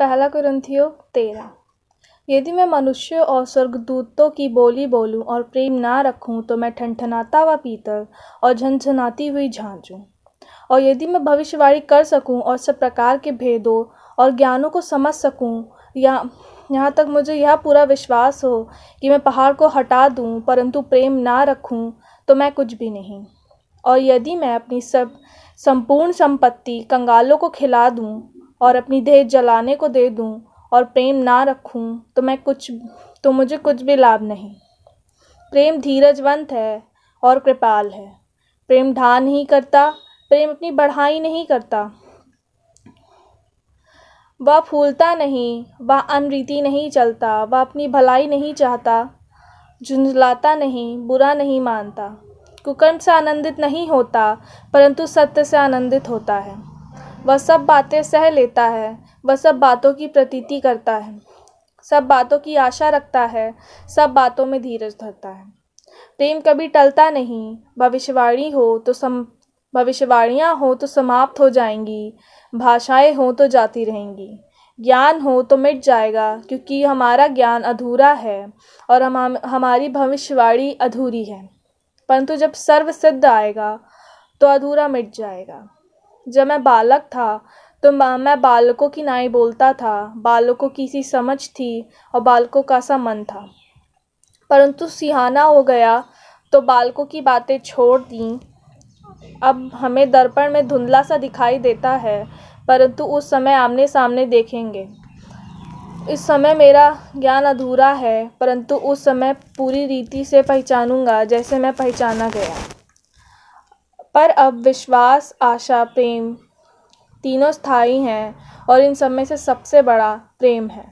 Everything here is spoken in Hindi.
पहला ग्रंथियो तेरह यदि मैं मनुष्य और स्वर्गदूतों की बोली बोलूं और प्रेम ना रखूं तो मैं ठनठनाता हुआ पीतल और झनझनाती हुई झांझूँ और यदि मैं भविष्यवाणी कर सकूं और सब प्रकार के भेदों और ज्ञानों को समझ सकूं या यहाँ तक मुझे यह पूरा विश्वास हो कि मैं पहाड़ को हटा दूं परंतु प्रेम ना रखूं तो मैं कुछ भी नहीं और यदि मैं अपनी सब संपूर्ण संपत्ति कंगालों को खिला दूं और अपनी देह जलाने को दे दूँ और प्रेम ना रखूँ तो मैं कुछ तो मुझे कुछ भी लाभ नहीं प्रेम धीरजवंत है और कृपाल है प्रेम ढान नहीं करता प्रेम अपनी बढ़ाई नहीं करता वह फूलता नहीं वह अनरीति नहीं चलता वह अपनी भलाई नहीं चाहता झुंझलाता नहीं बुरा नहीं मानता कुकर्म से आनंदित नहीं होता परंतु सत्य से आनंदित होता है वह सब बातें सह लेता है वह सब बातों की प्रतीति करता है सब बातों की आशा रखता है सब बातों में धीरज धरता है प्रेम कभी टलता नहीं भविष्यवाणी हो तो सम भविष्यवाणियाँ हो तो समाप्त हो जाएंगी भाषाएं हो तो जाती रहेंगी ज्ञान हो तो मिट जाएगा क्योंकि हमारा ज्ञान अधूरा है और हम हमारी भविष्यवाणी अधूरी है परंतु जब सर्व सिद्ध आएगा तो अधूरा मिट जाएगा जब मैं बालक था तो मैं बालकों की नाई बोलता था बालकों की सी समझ थी और बालकों का सा मन था परंतु सिहाना हो गया तो बालकों की बातें छोड़ दी अब हमें दर्पण में धुंधला सा दिखाई देता है परंतु उस समय आमने सामने देखेंगे इस समय मेरा ज्ञान अधूरा है परंतु उस समय पूरी रीति से पहचानूंगा जैसे मैं पहचाना गया पर अब विश्वास आशा प्रेम तीनों स्थाई हैं और इन सब में से सबसे बड़ा प्रेम है